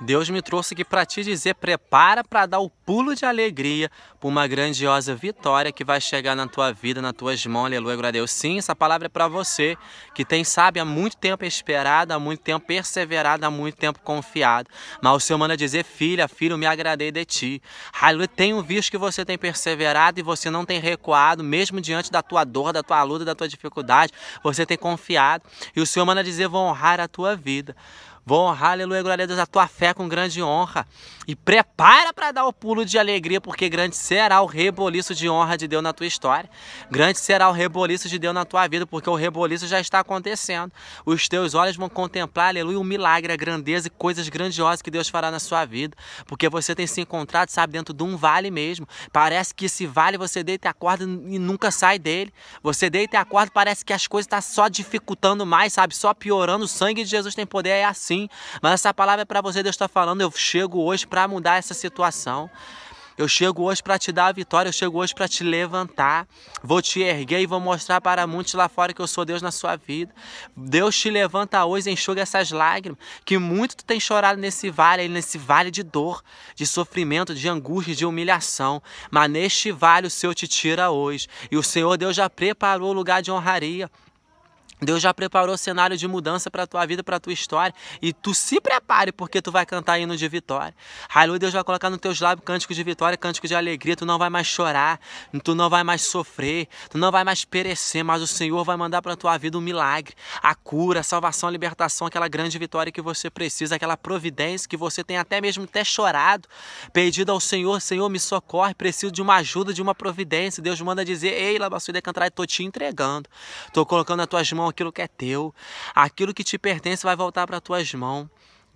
Deus me trouxe aqui para te dizer: prepara para dar o pulo de alegria por uma grandiosa vitória que vai chegar na tua vida, nas tuas mãos. Aleluia, glória a Deus. Sim, essa palavra é para você que tem, sabe, há muito tempo esperado, há muito tempo perseverado, há muito tempo confiado. Mas o Senhor manda dizer: filha, filho, me agradei de ti. Aleluia, tenho visto que você tem perseverado e você não tem recuado, mesmo diante da tua dor, da tua luta, da tua dificuldade. Você tem confiado. E o Senhor manda dizer: vou honrar a tua vida. Vou honrar, aleluia, glória a Deus, a tua fé com grande honra. E prepara para dar o pulo de alegria, porque grande será o reboliço de honra de Deus na tua história. Grande será o reboliço de Deus na tua vida, porque o reboliço já está acontecendo. Os teus olhos vão contemplar, aleluia, um milagre, a grandeza e coisas grandiosas que Deus fará na sua vida. Porque você tem se encontrado, sabe, dentro de um vale mesmo. Parece que esse vale você deita e acorda e nunca sai dele. Você deita e acorda, parece que as coisas estão tá só dificultando mais, sabe? Só piorando. O sangue de Jesus tem poder, é assim mas essa palavra é para você, Deus está falando, eu chego hoje para mudar essa situação. Eu chego hoje para te dar a vitória, eu chego hoje para te levantar. Vou te erguer e vou mostrar para muitos lá fora que eu sou Deus na sua vida. Deus te levanta hoje, enxuga essas lágrimas que muito tu tem chorado nesse vale, nesse vale de dor, de sofrimento, de angústia, de humilhação. Mas neste vale o Senhor te tira hoje. E o Senhor Deus já preparou o lugar de honraria. Deus já preparou o cenário de mudança para a tua vida, para a tua história. E tu se prepare, porque tu vai cantar hino de vitória. Aleluia, Deus vai colocar nos teus lábios cânticos de vitória, cânticos de alegria. Tu não vai mais chorar, tu não vai mais sofrer, tu não vai mais perecer, mas o Senhor vai mandar para a tua vida um milagre. A cura, a salvação, a libertação, aquela grande vitória que você precisa, aquela providência que você tem até mesmo até chorado, pedido ao Senhor, Senhor me socorre, preciso de uma ajuda, de uma providência. Deus manda dizer, ei, de cantar, estou te entregando. Estou colocando as tuas mãos aquilo que é teu, aquilo que te pertence vai voltar para tuas mãos.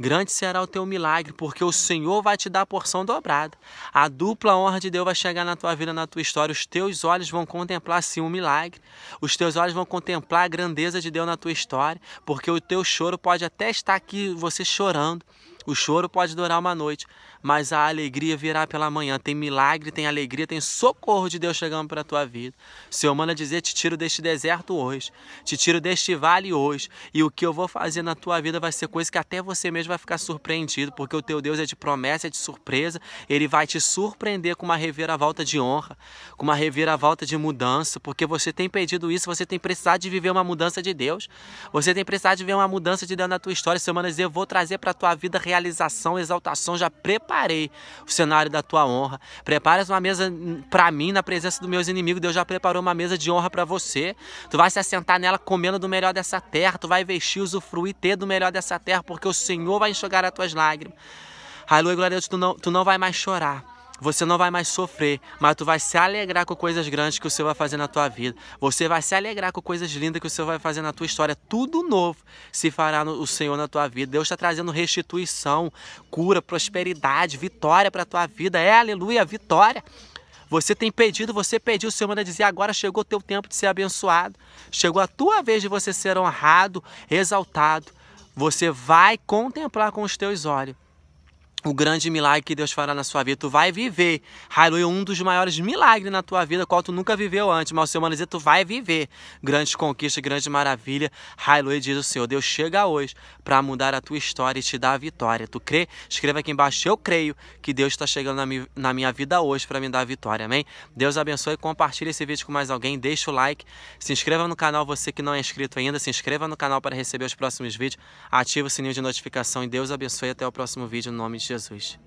Grande será o teu milagre, porque o Senhor vai te dar a porção dobrada. A dupla honra de Deus vai chegar na tua vida, na tua história. Os teus olhos vão contemplar sim um milagre. Os teus olhos vão contemplar a grandeza de Deus na tua história, porque o teu choro pode até estar aqui você chorando, o choro pode durar uma noite, mas a alegria virá pela manhã. Tem milagre, tem alegria, tem socorro de Deus chegando para a tua vida. Seu mano a dizer: Te tiro deste deserto hoje, te tiro deste vale hoje, e o que eu vou fazer na tua vida vai ser coisa que até você mesmo vai ficar surpreendido, porque o teu Deus é de promessa, é de surpresa. Ele vai te surpreender com uma reviravolta de honra, com uma reviravolta de mudança, porque você tem pedido isso, você tem precisado de viver uma mudança de Deus, você tem precisado de ver uma mudança de Deus na tua história. Seu mano a dizer: Eu vou trazer para a tua vida realidade realização, exaltação, já preparei o cenário da tua honra. Preparas uma mesa para mim na presença dos meus inimigos. Deus já preparou uma mesa de honra para você. Tu vai se assentar nela comendo do melhor dessa terra, tu vai vestir, usufruir, ter do melhor dessa terra, porque o Senhor vai enxugar as tuas lágrimas. Aleluia, glória a Deus, tu não, tu não vai mais chorar você não vai mais sofrer, mas tu vai se alegrar com coisas grandes que o Senhor vai fazer na tua vida. Você vai se alegrar com coisas lindas que o Senhor vai fazer na tua história. Tudo novo se fará no, o Senhor na tua vida. Deus está trazendo restituição, cura, prosperidade, vitória para a tua vida. É aleluia, vitória. Você tem pedido, você pediu, o Senhor manda dizer: agora chegou o teu tempo de ser abençoado. Chegou a tua vez de você ser honrado, exaltado. Você vai contemplar com os teus olhos o grande milagre que Deus fará na sua vida. Tu vai viver. Aleluia, um dos maiores milagres na tua vida, qual tu nunca viveu antes. Mas o Senhor manda dizer, tu vai viver. Grande conquista, grande maravilha. Aleluia, diz o Senhor. Deus chega hoje para mudar a tua história e te dar a vitória. Tu crê? Escreva aqui embaixo. Eu creio que Deus está chegando na, mi, na minha vida hoje para me dar a vitória. Amém? Deus abençoe. Compartilhe esse vídeo com mais alguém. Deixa o like. Se inscreva no canal, você que não é inscrito ainda. Se inscreva no canal para receber os próximos vídeos. Ativa o sininho de notificação e Deus abençoe. Até o próximo vídeo. Em nome de Jesus. Jesus.